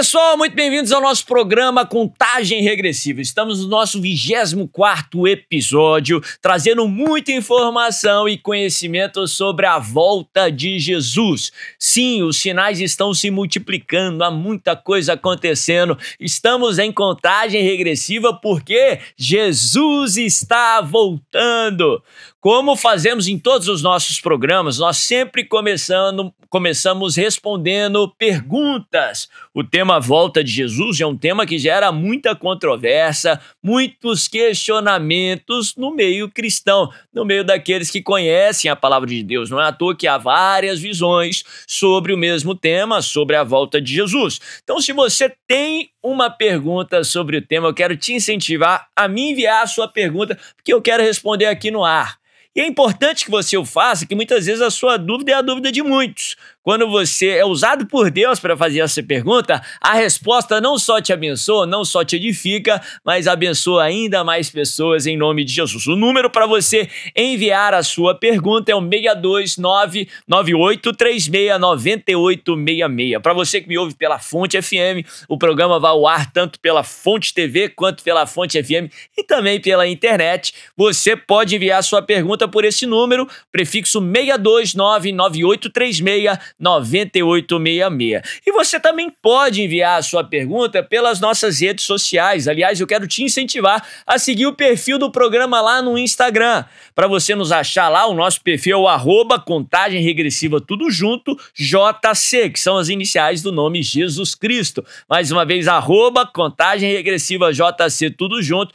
pessoal, muito bem-vindos ao nosso programa Contagem Regressiva. Estamos no nosso 24 episódio, trazendo muita informação e conhecimento sobre a volta de Jesus. Sim, os sinais estão se multiplicando, há muita coisa acontecendo. Estamos em contagem regressiva porque Jesus está voltando. Como fazemos em todos os nossos programas, nós sempre começando, começamos respondendo perguntas. O tema Volta de Jesus é um tema que gera muita controvérsia, muitos questionamentos no meio cristão, no meio daqueles que conhecem a palavra de Deus. Não é à toa que há várias visões sobre o mesmo tema, sobre a volta de Jesus. Então, se você tem uma pergunta sobre o tema, eu quero te incentivar a me enviar a sua pergunta, porque eu quero responder aqui no ar. E é importante que você o faça, que muitas vezes a sua dúvida é a dúvida de muitos. Quando você é usado por Deus para fazer essa pergunta, a resposta não só te abençoa, não só te edifica, mas abençoa ainda mais pessoas em nome de Jesus. O número para você enviar a sua pergunta é o 629 9836 Para você que me ouve pela Fonte FM, o programa vai ao ar tanto pela Fonte TV quanto pela Fonte FM e também pela internet. Você pode enviar a sua pergunta por esse número, prefixo 629 9836 9866. E você também pode enviar a sua pergunta pelas nossas redes sociais. Aliás, eu quero te incentivar a seguir o perfil do programa lá no Instagram. Para você nos achar lá, o nosso perfil é o arroba contagem regressiva tudo junto, JC, que são as iniciais do nome Jesus Cristo. Mais uma vez, arroba contagem regressiva JC tudo junto.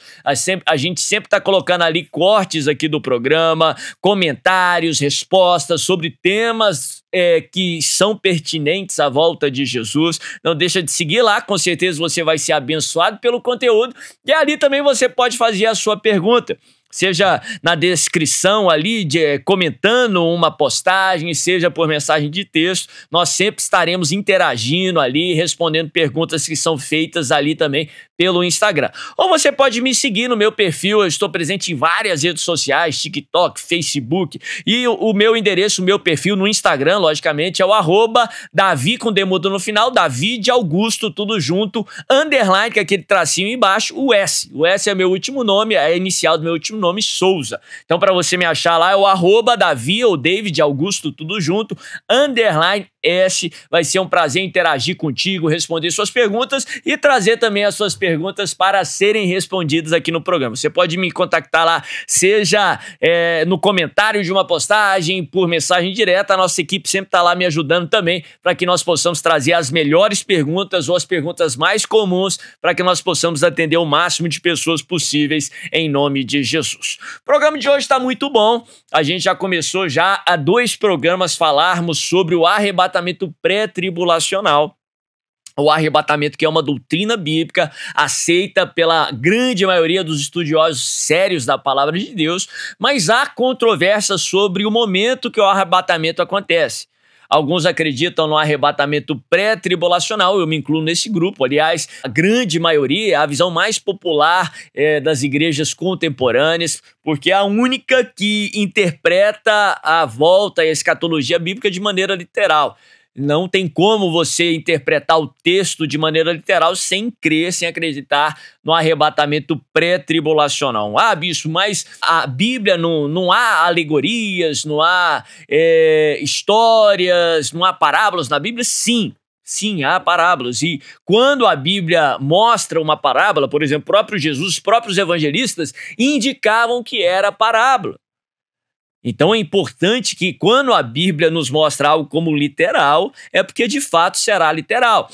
A gente sempre está colocando ali cortes aqui do programa, comentários, respostas sobre temas é, que são pertinentes à volta de Jesus. Não deixa de seguir lá, com certeza você vai ser abençoado pelo conteúdo e ali também você pode fazer a sua pergunta seja na descrição ali, de, eh, comentando uma postagem, seja por mensagem de texto, nós sempre estaremos interagindo ali, respondendo perguntas que são feitas ali também pelo Instagram. Ou você pode me seguir no meu perfil, eu estou presente em várias redes sociais, TikTok, Facebook, e o, o meu endereço, o meu perfil no Instagram, logicamente, é o arroba Davi com demudo no final, Davi de Augusto, tudo junto, underline, que é aquele tracinho embaixo, o S. O S é meu último nome, é a inicial do meu último nome, nome Souza. Então, para você me achar lá, é o arroba Davi ou David Augusto, tudo junto, underline S. Vai ser um prazer interagir contigo, responder suas perguntas e trazer também as suas perguntas para serem respondidas aqui no programa. Você pode me contactar lá, seja é, no comentário de uma postagem, por mensagem direta. A nossa equipe sempre está lá me ajudando também para que nós possamos trazer as melhores perguntas ou as perguntas mais comuns para que nós possamos atender o máximo de pessoas possíveis em nome de Jesus. O programa de hoje está muito bom a gente já começou já há dois programas falarmos sobre o arrebatamento pré-tribulacional. O arrebatamento, que é uma doutrina bíblica aceita pela grande maioria dos estudiosos sérios da palavra de Deus, mas há controvérsia sobre o momento que o arrebatamento acontece. Alguns acreditam no arrebatamento pré-tribulacional, eu me incluo nesse grupo. Aliás, a grande maioria, é a visão mais popular é, das igrejas contemporâneas, porque é a única que interpreta a volta e a escatologia bíblica de maneira literal. Não tem como você interpretar o texto de maneira literal sem crer, sem acreditar no arrebatamento pré-tribulacional. Ah, bispo, mas a Bíblia não, não há alegorias, não há é, histórias, não há parábolas na Bíblia? Sim, Sim, há parábolas. E quando a Bíblia mostra uma parábola, por exemplo, próprio Jesus, os próprios evangelistas indicavam que era parábola. Então é importante que quando a Bíblia nos mostra algo como literal, é porque de fato será literal.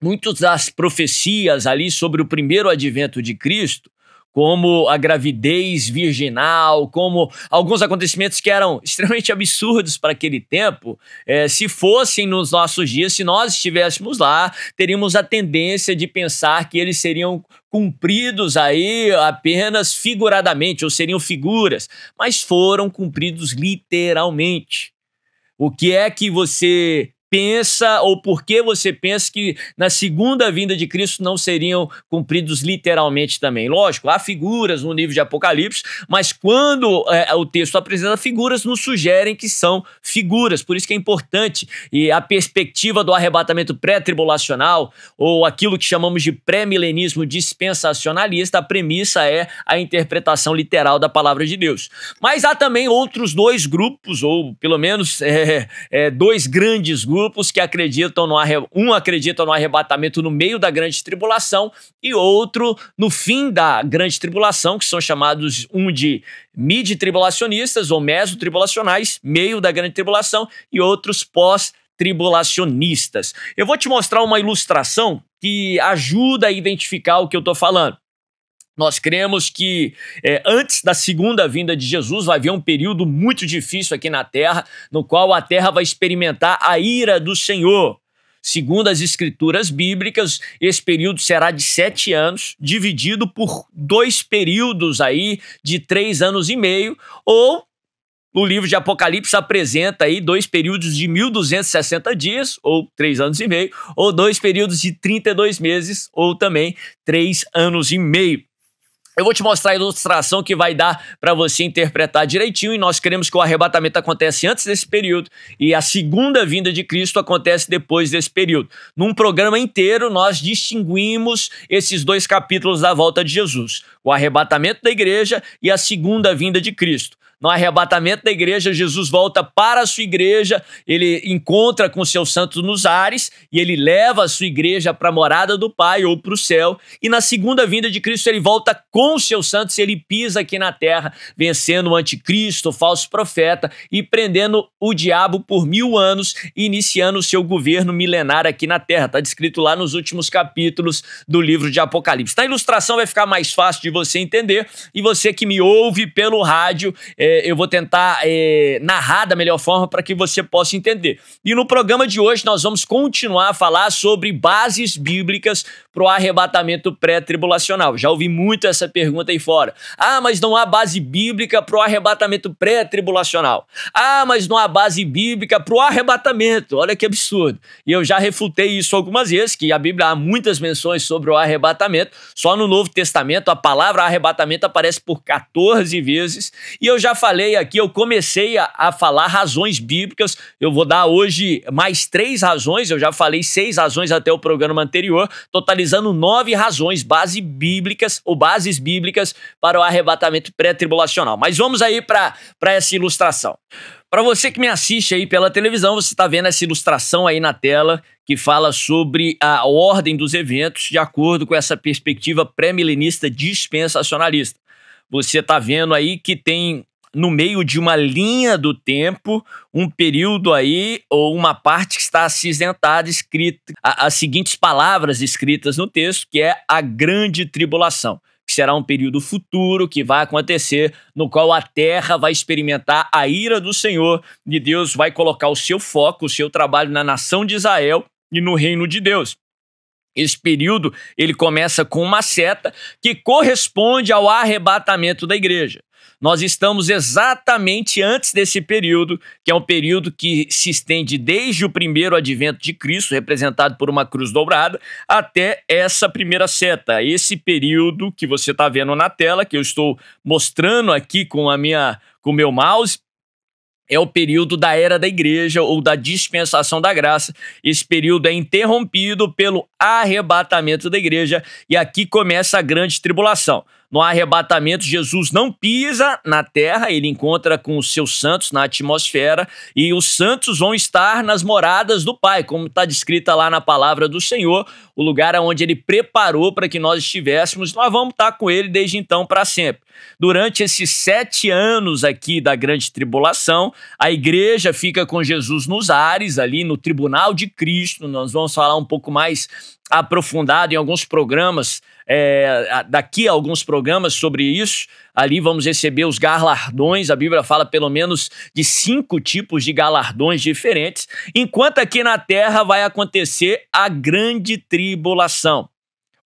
Muitas das profecias ali sobre o primeiro advento de Cristo como a gravidez virginal, como alguns acontecimentos que eram extremamente absurdos para aquele tempo, é, se fossem nos nossos dias, se nós estivéssemos lá, teríamos a tendência de pensar que eles seriam cumpridos aí apenas figuradamente, ou seriam figuras, mas foram cumpridos literalmente. O que é que você pensa ou por que você pensa que na segunda vinda de Cristo não seriam cumpridos literalmente também. Lógico, há figuras no livro de Apocalipse, mas quando é, o texto apresenta figuras, nos sugerem que são figuras. Por isso que é importante e a perspectiva do arrebatamento pré-tribulacional ou aquilo que chamamos de pré-milenismo dispensacionalista, a premissa é a interpretação literal da palavra de Deus. Mas há também outros dois grupos, ou pelo menos é, é, dois grandes grupos grupos que acreditam no um acredita no arrebatamento no meio da grande tribulação e outro no fim da grande tribulação, que são chamados um de mid-tribulacionistas ou meso tribulacionais, meio da grande tribulação, e outros pós-tribulacionistas. Eu vou te mostrar uma ilustração que ajuda a identificar o que eu estou falando. Nós cremos que é, antes da segunda vinda de Jesus vai haver um período muito difícil aqui na terra, no qual a terra vai experimentar a ira do Senhor. Segundo as escrituras bíblicas, esse período será de sete anos, dividido por dois períodos aí de três anos e meio, ou o livro de Apocalipse apresenta aí dois períodos de 1.260 dias, ou três anos e meio, ou dois períodos de 32 meses, ou também três anos e meio. Eu vou te mostrar a ilustração que vai dar para você interpretar direitinho, e nós queremos que o arrebatamento acontece antes desse período e a segunda vinda de Cristo acontece depois desse período. Num programa inteiro, nós distinguimos esses dois capítulos da volta de Jesus: o arrebatamento da igreja e a segunda vinda de Cristo no arrebatamento da igreja, Jesus volta para a sua igreja, ele encontra com seus santos nos ares e ele leva a sua igreja para a morada do Pai ou para o céu. E na segunda vinda de Cristo, ele volta com seus santos, ele pisa aqui na terra, vencendo o anticristo, o falso profeta e prendendo o diabo por mil anos, iniciando o seu governo milenar aqui na terra. Está descrito lá nos últimos capítulos do livro de Apocalipse. Na ilustração vai ficar mais fácil de você entender e você que me ouve pelo rádio, é, é, eu vou tentar é, narrar da melhor forma para que você possa entender. E no programa de hoje nós vamos continuar a falar sobre bases bíblicas para o arrebatamento pré-tribulacional. Já ouvi muito essa pergunta aí fora. Ah, mas não há base bíblica para o arrebatamento pré-tribulacional. Ah, mas não há base bíblica para o arrebatamento. Olha que absurdo. E eu já refutei isso algumas vezes, que a Bíblia há muitas menções sobre o arrebatamento. Só no Novo Testamento a palavra arrebatamento aparece por 14 vezes. E eu já falei aqui, eu comecei a, a falar razões bíblicas. Eu vou dar hoje mais três razões. Eu já falei seis razões até o programa anterior, totalizando nove razões, base bíblicas ou bases bíblicas para o arrebatamento pré-tribulacional. Mas vamos aí para essa ilustração. Para você que me assiste aí pela televisão, você está vendo essa ilustração aí na tela que fala sobre a ordem dos eventos de acordo com essa perspectiva pré-milenista dispensacionalista. Você está vendo aí que tem no meio de uma linha do tempo, um período aí, ou uma parte que está acinzentada, escrita, as seguintes palavras escritas no texto, que é a grande tribulação, que será um período futuro que vai acontecer, no qual a terra vai experimentar a ira do Senhor, e Deus vai colocar o seu foco, o seu trabalho na nação de Israel e no reino de Deus. Esse período ele começa com uma seta que corresponde ao arrebatamento da igreja nós estamos exatamente antes desse período, que é um período que se estende desde o primeiro advento de Cristo, representado por uma cruz dourada, até essa primeira seta, esse período que você está vendo na tela, que eu estou mostrando aqui com a minha com o meu mouse, é o período da era da igreja ou da dispensação da graça. Esse período é interrompido pelo arrebatamento da igreja e aqui começa a grande tribulação. No arrebatamento, Jesus não pisa na terra, ele encontra com os seus santos na atmosfera e os santos vão estar nas moradas do Pai, como está descrita lá na palavra do Senhor, o lugar onde ele preparou para que nós estivéssemos. Nós vamos estar tá com ele desde então para sempre. Durante esses sete anos aqui da grande tribulação, a igreja fica com Jesus nos ares, ali no tribunal de Cristo. Nós vamos falar um pouco mais aprofundado em alguns programas é, daqui a alguns programas sobre isso. Ali vamos receber os galardões. A Bíblia fala pelo menos de cinco tipos de galardões diferentes. Enquanto aqui na Terra vai acontecer a grande tribulação,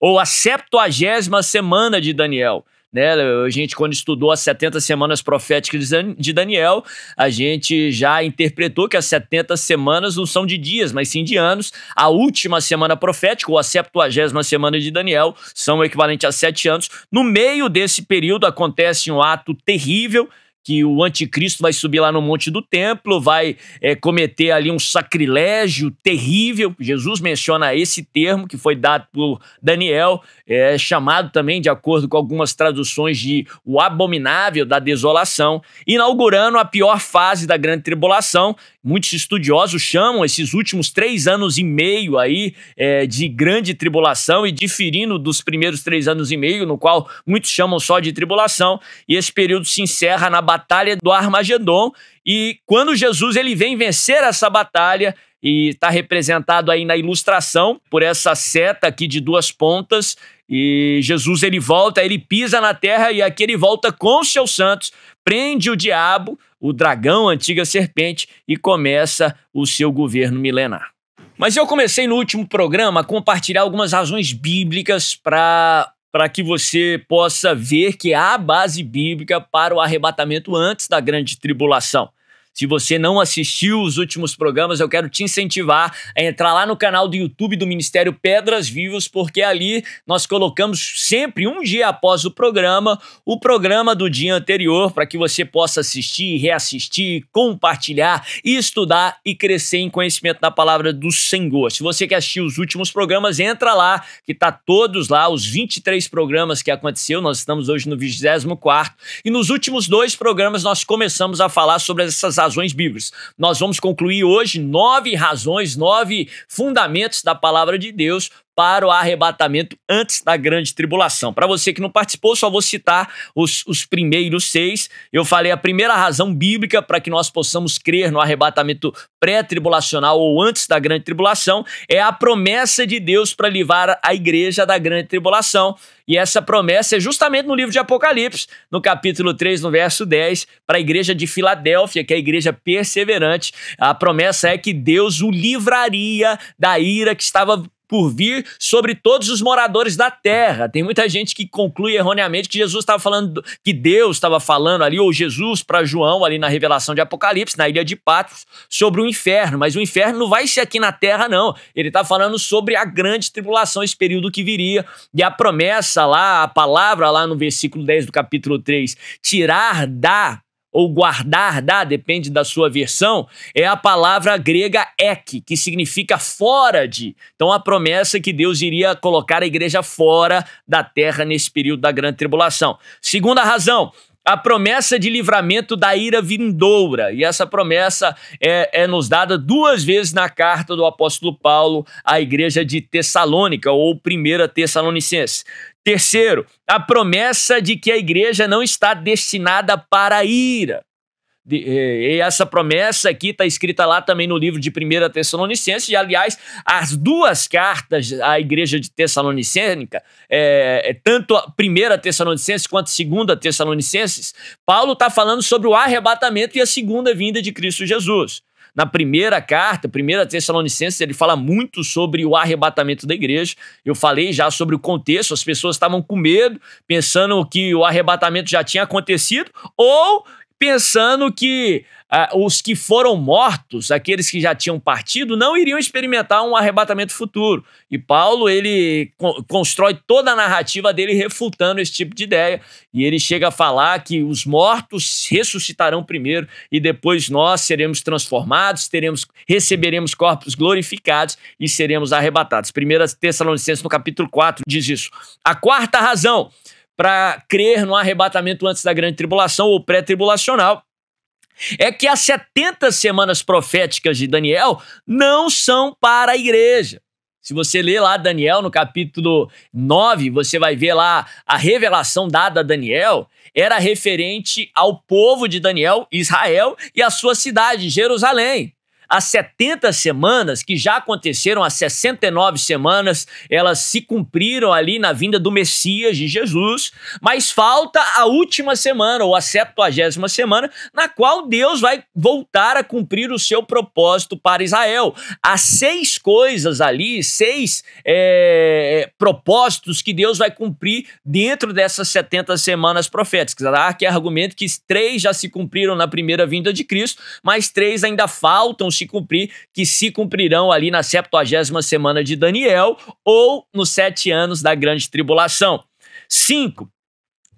ou a septuagésima semana de Daniel né? A gente, quando estudou as 70 semanas proféticas de Daniel, a gente já interpretou que as 70 semanas não são de dias, mas sim de anos. A última semana profética, ou a 70 semana de Daniel, são o equivalente a sete anos. No meio desse período acontece um ato terrível que o anticristo vai subir lá no Monte do Templo, vai é, cometer ali um sacrilégio terrível. Jesus menciona esse termo que foi dado por Daniel, é, chamado também, de acordo com algumas traduções, de o abominável da desolação, inaugurando a pior fase da grande tribulação. Muitos estudiosos chamam esses últimos três anos e meio aí é, de grande tribulação e diferindo dos primeiros três anos e meio, no qual muitos chamam só de tribulação. E esse período se encerra na batalha do Armagedon e quando Jesus ele vem vencer essa batalha e está representado aí na ilustração por essa seta aqui de duas pontas e Jesus ele volta, ele pisa na terra e aqui ele volta com os seus santos, prende o diabo, o dragão, a antiga serpente e começa o seu governo milenar. Mas eu comecei no último programa a compartilhar algumas razões bíblicas para para que você possa ver que há base bíblica para o arrebatamento antes da grande tribulação. Se você não assistiu os últimos programas, eu quero te incentivar a entrar lá no canal do YouTube do Ministério Pedras Vivas, porque ali nós colocamos sempre, um dia após o programa, o programa do dia anterior, para que você possa assistir, reassistir, compartilhar, estudar e crescer em conhecimento da palavra do Senhor. Se você quer assistir os últimos programas, entra lá, que está todos lá, os 23 programas que aconteceu, nós estamos hoje no 24 e nos últimos dois programas nós começamos a falar sobre essas razões bíblicas. Nós vamos concluir hoje nove razões, nove fundamentos da palavra de Deus para o arrebatamento antes da grande tribulação. Para você que não participou, só vou citar os, os primeiros seis. Eu falei a primeira razão bíblica para que nós possamos crer no arrebatamento pré-tribulacional ou antes da grande tribulação é a promessa de Deus para livrar a igreja da grande tribulação. E essa promessa é justamente no livro de Apocalipse, no capítulo 3, no verso 10, para a igreja de Filadélfia, que é a igreja perseverante. A promessa é que Deus o livraria da ira que estava por vir sobre todos os moradores da terra. Tem muita gente que conclui erroneamente que Jesus estava falando, que Deus estava falando ali, ou Jesus para João, ali na revelação de Apocalipse, na ilha de Patmos, sobre o inferno. Mas o inferno não vai ser aqui na terra, não. Ele está falando sobre a grande tribulação, esse período que viria. E a promessa lá, a palavra lá no versículo 10 do capítulo 3, tirar da ou guardar, dá, depende da sua versão, é a palavra grega ek, que significa fora de. Então a promessa é que Deus iria colocar a igreja fora da terra nesse período da grande tribulação. Segunda razão, a promessa de livramento da ira vindoura. E essa promessa é, é, nos dada duas vezes na carta do apóstolo Paulo à igreja de Tessalônica, ou primeira Tessalonicense. Terceiro, a promessa de que a igreja não está destinada para a ira. Eh, e essa promessa aqui está escrita lá também no livro de 1 Tessalonicenses, e aliás, as duas cartas à igreja de Tessalonicênica, é, eh, eh, tanto a 1 Tessalonicenses quanto a 2 Tessalonicenses, Paulo está falando sobre o arrebatamento e a segunda vinda de Cristo Jesus. Na primeira carta, primeira Tessalonicenses, ele fala muito sobre o arrebatamento da igreja. Eu falei já sobre o contexto, as pessoas estavam com medo, pensando que o arrebatamento já tinha acontecido, ou pensando que ah, os que foram mortos, aqueles que já tinham partido, não iriam experimentar um arrebatamento futuro. E Paulo, ele co constrói toda a narrativa dele refutando esse tipo de ideia. E ele chega a falar que os mortos ressuscitarão primeiro e depois nós seremos transformados, teremos, receberemos corpos glorificados e seremos arrebatados. 1 Tessalonicenses, no capítulo 4, diz isso. A quarta razão para crer no arrebatamento antes da grande tribulação ou pré-tribulacional é que as 70 semanas proféticas de Daniel não são para a igreja. Se você ler lá Daniel no capítulo 9, você vai ver lá a revelação dada a Daniel era referente ao povo de Daniel, Israel, e à sua cidade, Jerusalém as 70 semanas, que já aconteceram há 69 semanas, elas se cumpriram ali na vinda do Messias de Jesus, mas falta a última semana, ou a 70 semana, na qual Deus vai voltar a cumprir o seu propósito para Israel. Há seis coisas ali, seis é, propósitos que Deus vai cumprir dentro dessas 70 semanas proféticas. Há que argumento que três já se cumpriram na primeira vinda de Cristo, mas três ainda faltam se cumprir, que se cumprirão ali na 70 semana de Daniel ou nos sete anos da grande tribulação. 5.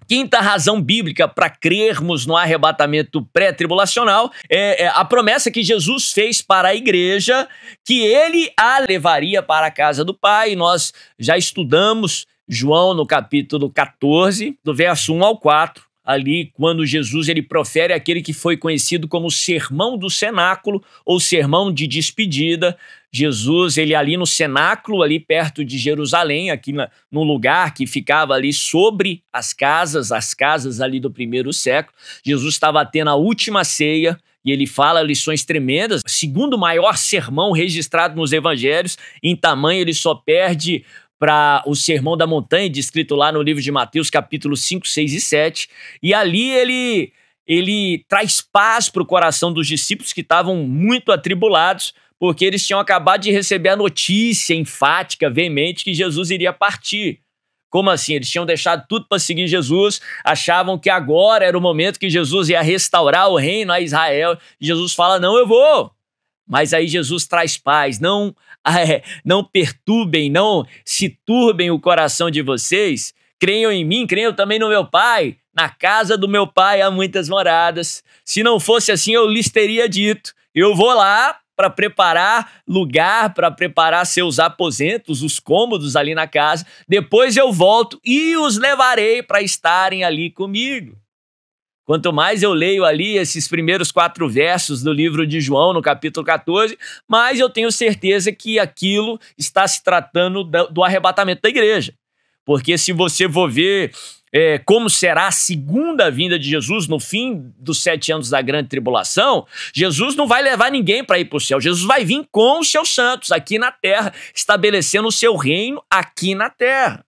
Quinta razão bíblica para crermos no arrebatamento pré-tribulacional é, é a promessa que Jesus fez para a igreja, que ele a levaria para a casa do Pai. Nós já estudamos João no capítulo 14, do verso 1 ao 4 ali quando Jesus ele profere aquele que foi conhecido como sermão do cenáculo ou sermão de despedida. Jesus ele ali no cenáculo ali perto de Jerusalém, aqui na, no lugar que ficava ali sobre as casas, as casas ali do primeiro século. Jesus estava tendo a última ceia e ele fala lições tremendas. Segundo maior sermão registrado nos evangelhos, em tamanho ele só perde para o Sermão da Montanha, descrito lá no livro de Mateus, capítulo 5, 6 e 7. E ali ele, ele traz paz para o coração dos discípulos que estavam muito atribulados, porque eles tinham acabado de receber a notícia enfática, veemente, que Jesus iria partir. Como assim? Eles tinham deixado tudo para seguir Jesus, achavam que agora era o momento que Jesus ia restaurar o reino a Israel. Jesus fala: Não, eu vou, mas aí Jesus traz paz. Não, é, não perturbem, não se turbem o coração de vocês. Creiam em mim, creiam também no meu Pai. Na casa do meu Pai há muitas moradas. Se não fosse assim, eu lhes teria dito: eu vou lá para preparar lugar, para preparar seus aposentos, os cômodos ali na casa. Depois eu volto e os levarei para estarem ali comigo. Quanto mais eu leio ali esses primeiros quatro versos do livro de João, no capítulo 14, mais eu tenho certeza que aquilo está se tratando do arrebatamento da igreja. Porque se você for ver é, como será a segunda vinda de Jesus no fim dos sete anos da grande tribulação, Jesus não vai levar ninguém para ir para o céu. Jesus vai vir com os seus santos aqui na terra, estabelecendo o seu reino aqui na terra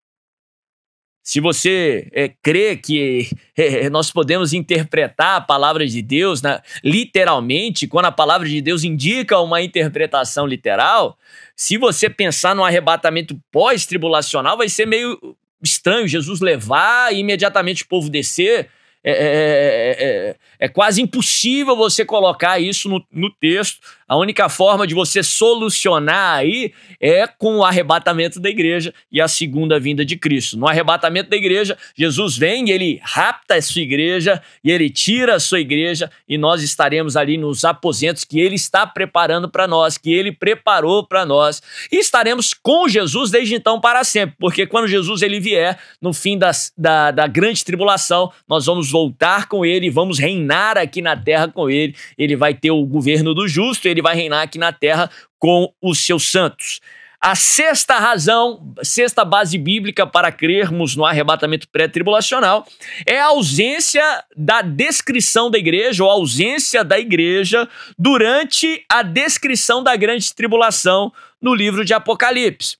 se você é, crê que é, é, nós podemos interpretar a palavra de Deus né, literalmente, quando a palavra de Deus indica uma interpretação literal, se você pensar num arrebatamento pós-tribulacional, vai ser meio estranho Jesus levar e imediatamente o povo descer. É, é, é é quase impossível você colocar isso no, no texto. A única forma de você solucionar aí é com o arrebatamento da igreja e a segunda vinda de Cristo. No arrebatamento da igreja, Jesus vem, ele rapta a sua igreja e ele tira a sua igreja e nós estaremos ali nos aposentos que ele está preparando para nós, que ele preparou para nós. E estaremos com Jesus desde então para sempre, porque quando Jesus ele vier, no fim das, da, da grande tribulação, nós vamos voltar com ele e vamos reinar reinar aqui na terra com ele, ele vai ter o governo do justo, ele vai reinar aqui na terra com os seus santos. A sexta razão, sexta base bíblica para crermos no arrebatamento pré-tribulacional é a ausência da descrição da igreja ou a ausência da igreja durante a descrição da grande tribulação no livro de Apocalipse.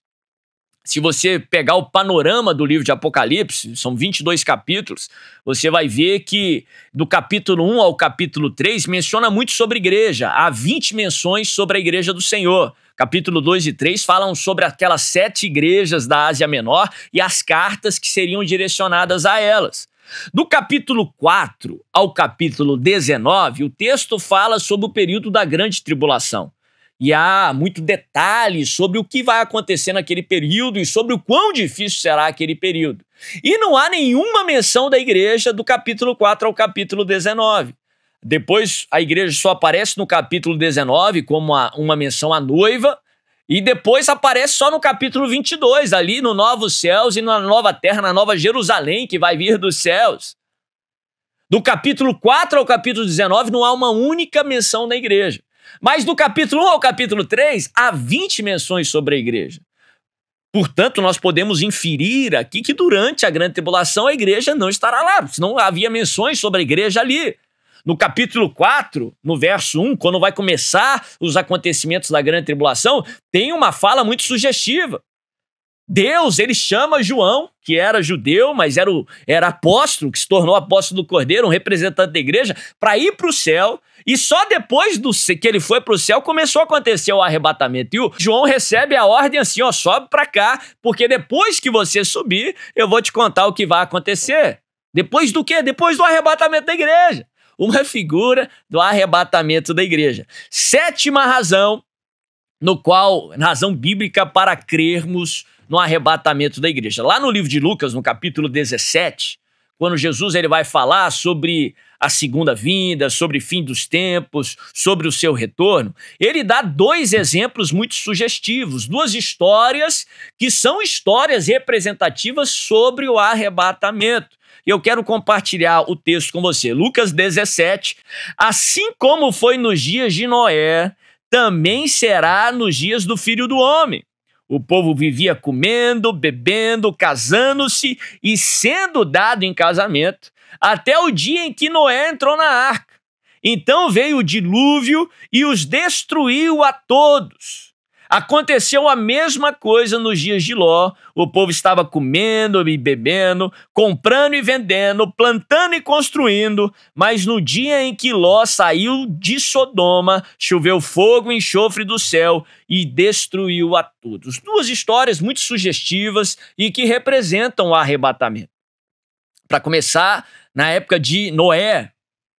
Se você pegar o panorama do livro de Apocalipse, são 22 capítulos, você vai ver que do capítulo 1 ao capítulo 3 menciona muito sobre igreja. Há 20 menções sobre a igreja do Senhor. Capítulo 2 e 3 falam sobre aquelas sete igrejas da Ásia Menor e as cartas que seriam direcionadas a elas. Do capítulo 4 ao capítulo 19, o texto fala sobre o período da grande tribulação e há muito detalhe sobre o que vai acontecer naquele período e sobre o quão difícil será aquele período. E não há nenhuma menção da igreja do capítulo 4 ao capítulo 19. Depois a igreja só aparece no capítulo 19 como uma, uma menção à noiva, e depois aparece só no capítulo 22, ali no Novos Céus e na Nova Terra, na Nova Jerusalém, que vai vir dos céus. Do capítulo 4 ao capítulo 19 não há uma única menção da igreja. Mas do capítulo 1 ao capítulo 3, há 20 menções sobre a igreja. Portanto, nós podemos inferir aqui que durante a grande tribulação a igreja não estará lá, senão havia menções sobre a igreja ali. No capítulo 4, no verso 1, quando vai começar os acontecimentos da grande tribulação, tem uma fala muito sugestiva. Deus, ele chama João, que era judeu, mas era, o, era apóstolo, que se tornou apóstolo do Cordeiro, um representante da igreja, para ir para o céu. E só depois do que ele foi para o céu começou a acontecer o arrebatamento. E o João recebe a ordem assim: ó, sobe para cá, porque depois que você subir, eu vou te contar o que vai acontecer. Depois do quê? Depois do arrebatamento da igreja. Uma figura do arrebatamento da igreja. Sétima razão no qual razão bíblica para crermos no arrebatamento da igreja. Lá no livro de Lucas, no capítulo 17, quando Jesus ele vai falar sobre a segunda vinda, sobre fim dos tempos, sobre o seu retorno, ele dá dois exemplos muito sugestivos, duas histórias que são histórias representativas sobre o arrebatamento. Eu quero compartilhar o texto com você. Lucas 17. Assim como foi nos dias de Noé, também será nos dias do filho do homem. O povo vivia comendo, bebendo, casando-se e sendo dado em casamento, até o dia em que Noé entrou na arca. Então veio o dilúvio e os destruiu a todos. Aconteceu a mesma coisa nos dias de Ló. O povo estava comendo e bebendo, comprando e vendendo, plantando e construindo, mas no dia em que Ló saiu de Sodoma, choveu fogo e enxofre do céu e destruiu a todos. Duas histórias muito sugestivas e que representam o arrebatamento. Para começar, na época de Noé,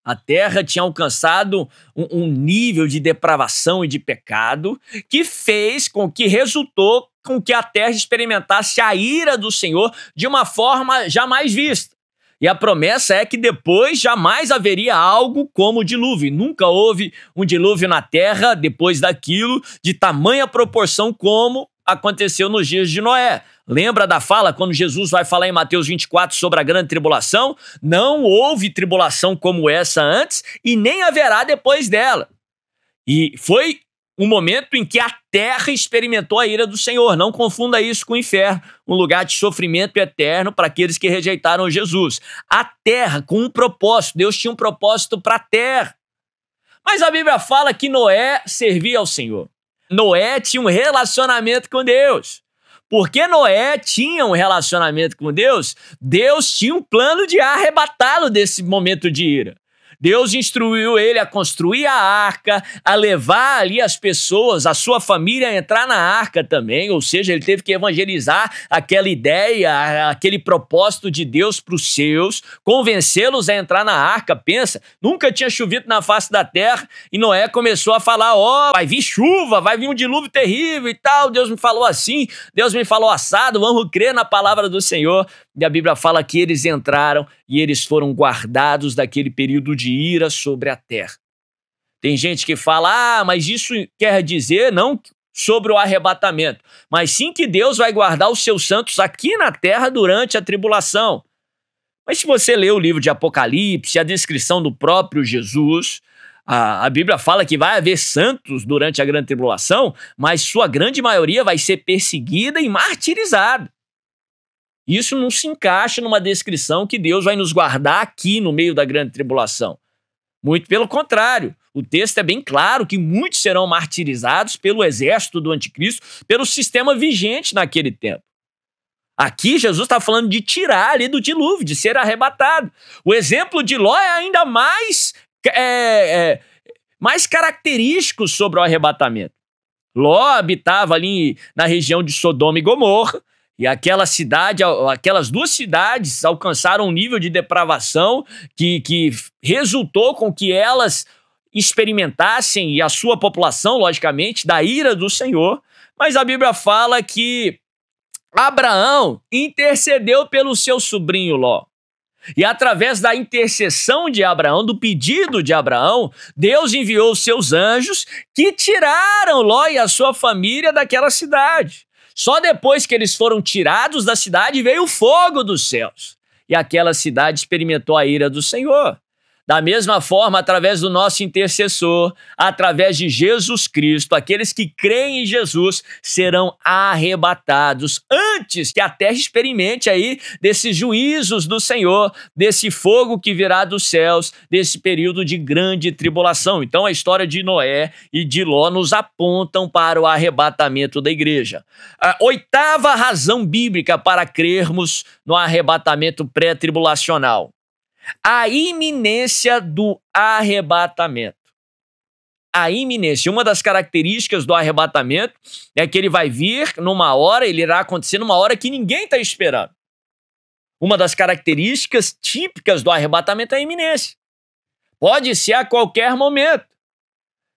a terra tinha alcançado um, um, nível de depravação e de pecado que fez com que resultou com que a terra experimentasse a ira do Senhor de uma forma jamais vista. E a promessa é que depois jamais haveria algo como o dilúvio. Nunca houve um dilúvio na terra depois daquilo de tamanha proporção como aconteceu nos dias de Noé. Lembra da fala quando Jesus vai falar em Mateus 24 sobre a grande tribulação? Não houve tribulação como essa antes e nem haverá depois dela. E foi um momento em que a terra experimentou a ira do Senhor. Não confunda isso com o inferno, um lugar de sofrimento eterno para aqueles que rejeitaram Jesus. A terra com um propósito, Deus tinha um propósito para a terra. Mas a Bíblia fala que Noé servia ao Senhor. Noé tinha um relacionamento com Deus. Porque Noé tinha um relacionamento com Deus, Deus tinha um plano de arrebatá-lo desse momento de ira. Deus instruiu ele a construir a arca, a levar ali as pessoas, a sua família a entrar na arca também, ou seja, ele teve que evangelizar aquela ideia, aquele propósito de Deus para os seus, convencê-los a entrar na arca. Pensa, nunca tinha chovido na face da terra e Noé começou a falar: ó, oh, vai vir chuva, vai vir um dilúvio terrível e tal. Deus me falou assim, Deus me falou assado, vamos crer na palavra do Senhor. E a Bíblia fala que eles entraram e eles foram guardados daquele período de de ira sobre a terra. Tem gente que fala, ah, mas isso quer dizer não sobre o arrebatamento, mas sim que Deus vai guardar os seus santos aqui na terra durante a tribulação. Mas se você lê o livro de Apocalipse, a descrição do próprio Jesus, a, a Bíblia fala que vai haver santos durante a grande tribulação, mas sua grande maioria vai ser perseguida e martirizada. Isso não se encaixa numa descrição que Deus vai nos guardar aqui no meio da grande tribulação. Muito pelo contrário, o texto é bem claro que muitos serão martirizados pelo exército do anticristo, pelo sistema vigente naquele tempo. Aqui Jesus está falando de tirar ali do dilúvio, de ser arrebatado. O exemplo de Ló é ainda mais, é, é, mais característico sobre o arrebatamento. Ló habitava ali na região de Sodoma e Gomorra, e aquela cidade, aquelas duas cidades alcançaram um nível de depravação que, que resultou com que elas experimentassem, e a sua população, logicamente, da ira do Senhor. Mas a Bíblia fala que Abraão intercedeu pelo seu sobrinho Ló. E através da intercessão de Abraão, do pedido de Abraão, Deus enviou seus anjos que tiraram Ló e a sua família daquela cidade. Só depois que eles foram tirados da cidade veio o fogo dos céus. E aquela cidade experimentou a ira do Senhor. Da mesma forma, através do nosso intercessor, através de Jesus Cristo, aqueles que creem em Jesus serão arrebatados antes que a terra experimente aí desses juízos do Senhor, desse fogo que virá dos céus, desse período de grande tribulação. Então, a história de Noé e de Ló nos apontam para o arrebatamento da igreja. A oitava razão bíblica para crermos no arrebatamento pré-tribulacional a iminência do arrebatamento. A iminência. Uma das características do arrebatamento é que ele vai vir numa hora, ele irá acontecer numa hora que ninguém está esperando. Uma das características típicas do arrebatamento é a iminência. Pode ser a qualquer momento.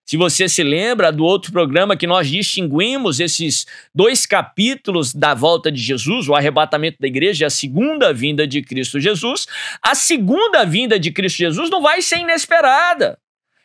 Se você se lembra do outro programa que nós distinguimos esses dois capítulos da volta de Jesus, o arrebatamento da igreja e a segunda vinda de Cristo Jesus, a segunda vinda de Cristo Jesus não vai ser inesperada.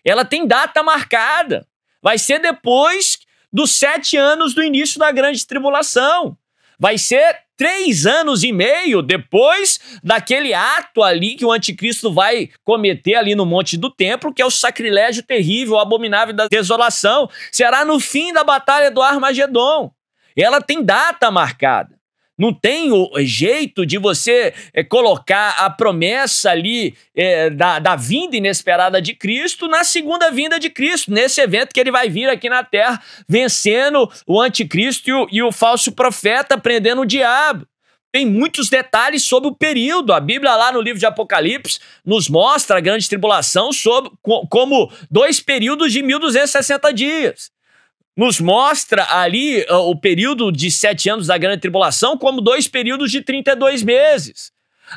Ela tem data marcada. Vai ser depois dos sete anos do início da grande tribulação. Vai ser três anos e meio depois daquele ato ali que o anticristo vai cometer ali no Monte do Templo, que é o sacrilégio terrível, abominável da desolação. Será no fim da Batalha do Armagedon. Ela tem data marcada. Não tem jeito de você eh, colocar a promessa ali é, da, da vinda inesperada de Cristo na segunda vinda de Cristo, nesse evento que ele vai vir aqui na terra, vencendo o anticristo e o, e o falso profeta, prendendo o diabo. Tem muitos detalhes sobre o período. A Bíblia, lá no livro de Apocalipse, nos mostra a grande tribulação sobre, como dois períodos de 1260 dias nos mostra ali uh, o período de sete anos da grande tribulação como dois períodos de 32 meses.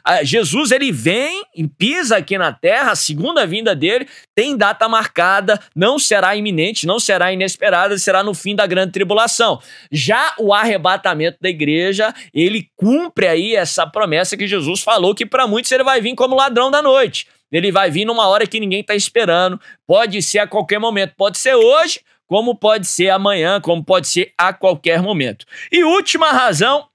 Uh, Jesus ele vem e pisa aqui na terra, a segunda vinda dele tem data marcada, não será iminente, não será inesperada, será no fim da grande tribulação. Já o arrebatamento da igreja, ele cumpre aí essa promessa que Jesus falou que para muitos ele vai vir como ladrão da noite. Ele vai vir numa hora que ninguém está esperando. Pode ser a qualquer momento, pode ser hoje, como pode ser amanhã, como pode ser a qualquer momento. E última razão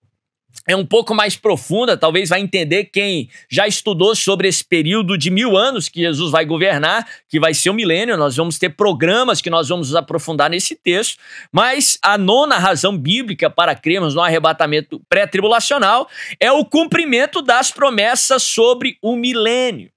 é um pouco mais profunda, talvez vai entender quem já estudou sobre esse período de mil anos que Jesus vai governar, que vai ser o milênio. Nós vamos ter programas que nós vamos aprofundar nesse texto. Mas a nona razão bíblica para crermos no arrebatamento pré-tribulacional é o cumprimento das promessas sobre o milênio.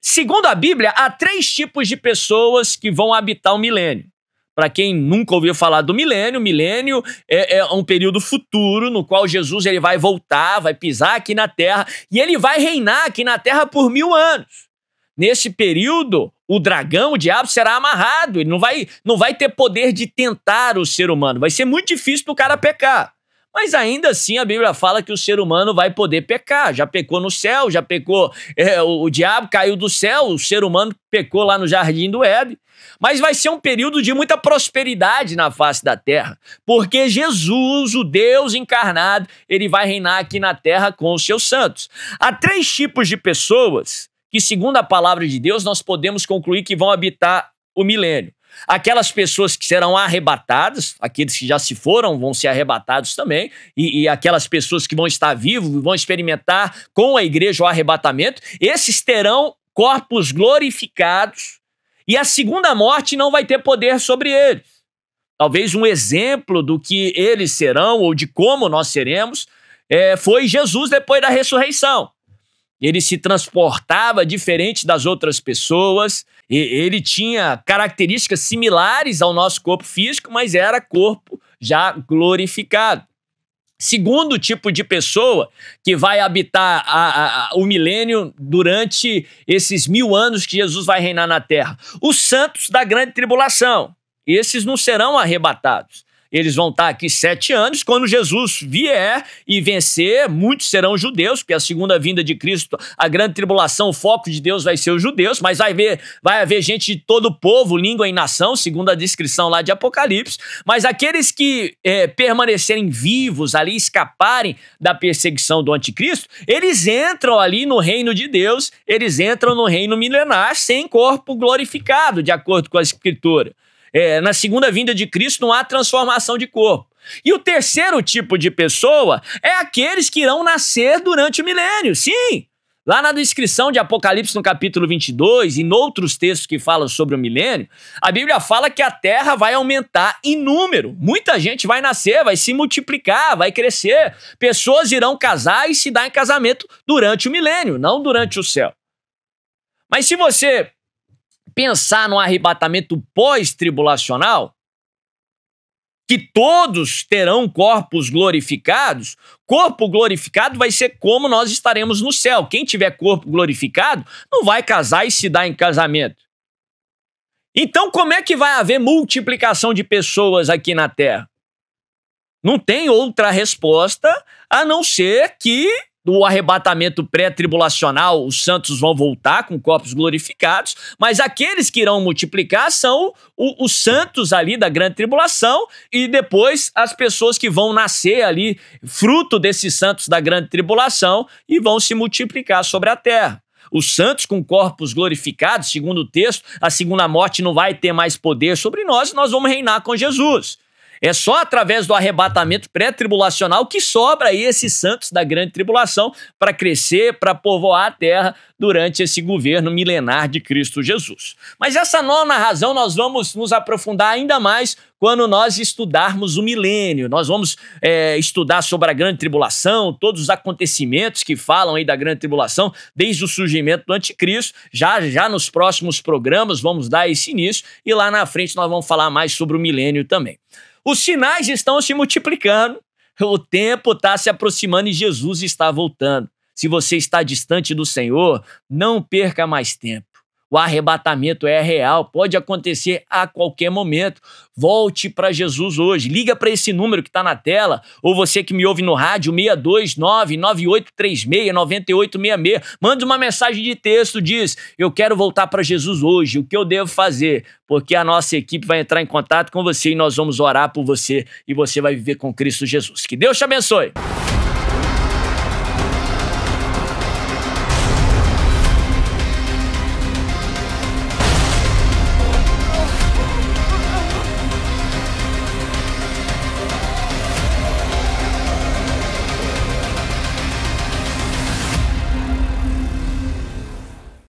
Segundo a Bíblia, há três tipos de pessoas que vão habitar o milênio. Para quem nunca ouviu falar do milênio, milênio é, é, um período futuro no qual Jesus ele vai voltar, vai pisar aqui na terra e ele vai reinar aqui na terra por mil anos. Nesse período, o dragão, o diabo, será amarrado. Ele não vai, não vai ter poder de tentar o ser humano. Vai ser muito difícil para o cara pecar. Mas ainda assim a Bíblia fala que o ser humano vai poder pecar. Já pecou no céu, já pecou. É, o, o, diabo caiu do céu, o ser humano pecou lá no jardim do Éden. Mas vai ser um período de muita prosperidade na face da terra, porque Jesus, o Deus encarnado, ele vai reinar aqui na terra com os seus santos. Há três tipos de pessoas que, segundo a palavra de Deus, nós podemos concluir que vão habitar o milênio. Aquelas pessoas que serão arrebatadas, aqueles que já se foram vão ser arrebatados também, e, e aquelas pessoas que vão estar vivos, vão experimentar com a igreja o arrebatamento, esses terão corpos glorificados, e a segunda morte não vai ter poder sobre eles. Talvez um exemplo do que eles serão ou de como nós seremos é, foi Jesus depois da ressurreição ele se transportava diferente das outras pessoas, ele tinha características similares ao nosso corpo físico, mas era corpo já glorificado. Segundo tipo de pessoa que vai habitar a, a, o milênio durante esses mil anos que Jesus vai reinar na terra: os santos da grande tribulação. Esses não serão arrebatados. Eles vão estar aqui sete anos. Quando Jesus vier e vencer, muitos serão judeus, porque a segunda vinda de Cristo, a grande tribulação, o foco de Deus vai ser os judeus, mas vai haver, vai haver gente de todo povo, língua e nação, segundo a descrição lá de Apocalipse. Mas aqueles que é, permanecerem vivos ali, escaparem da perseguição do anticristo, eles entram ali no reino de Deus, eles entram no reino milenar sem corpo glorificado, de acordo com a Escritura. É, na segunda vinda de Cristo não há transformação de corpo. E o terceiro tipo de pessoa é aqueles que irão nascer durante o milênio. Sim, Lá na descrição de Apocalipse, no capítulo 22, e em outros textos que falam sobre o milênio, a Bíblia fala que a terra vai aumentar em número. Muita gente vai nascer, vai se multiplicar, vai crescer. Pessoas irão casar e se dar em casamento durante o milênio, não durante o céu. Mas se você pensar no arrebatamento pós-tribulacional, que todos terão corpos glorificados, corpo glorificado vai ser como nós estaremos no céu. Quem tiver corpo glorificado não vai casar e se dar em casamento. Então, como é que vai haver multiplicação de pessoas aqui na Terra? Não tem outra resposta a não ser que o arrebatamento pré-tribulacional, os santos vão voltar com corpos glorificados, mas aqueles que irão multiplicar são os santos ali da grande tribulação e depois as pessoas que vão nascer ali, fruto desses santos da grande tribulação, e vão se multiplicar sobre a terra. Os santos com corpos glorificados, segundo o texto, a segunda morte não vai ter mais poder sobre nós, nós vamos reinar com Jesus. É só através do arrebatamento pré-tribulacional que sobra aí esses santos da grande tribulação para crescer, para povoar a terra durante esse governo milenar de Cristo Jesus. Mas essa nona razão nós vamos nos aprofundar ainda mais quando nós estudarmos o milênio. Nós vamos é, estudar sobre a grande tribulação, todos os acontecimentos que falam aí da grande tribulação, desde o surgimento do anticristo. Já já nos próximos programas vamos dar esse início e lá na frente nós vamos falar mais sobre o milênio também. Os sinais estão se multiplicando. O tempo está se aproximando e Jesus está voltando. Se você está distante do Senhor, não perca mais tempo. O arrebatamento é real, pode acontecer a qualquer momento. Volte para Jesus hoje. Liga para esse número que está na tela, ou você que me ouve no rádio, 629-9836-9866. Manda uma mensagem de texto, diz: Eu quero voltar para Jesus hoje, o que eu devo fazer? Porque a nossa equipe vai entrar em contato com você e nós vamos orar por você e você vai viver com Cristo Jesus. Que Deus te abençoe.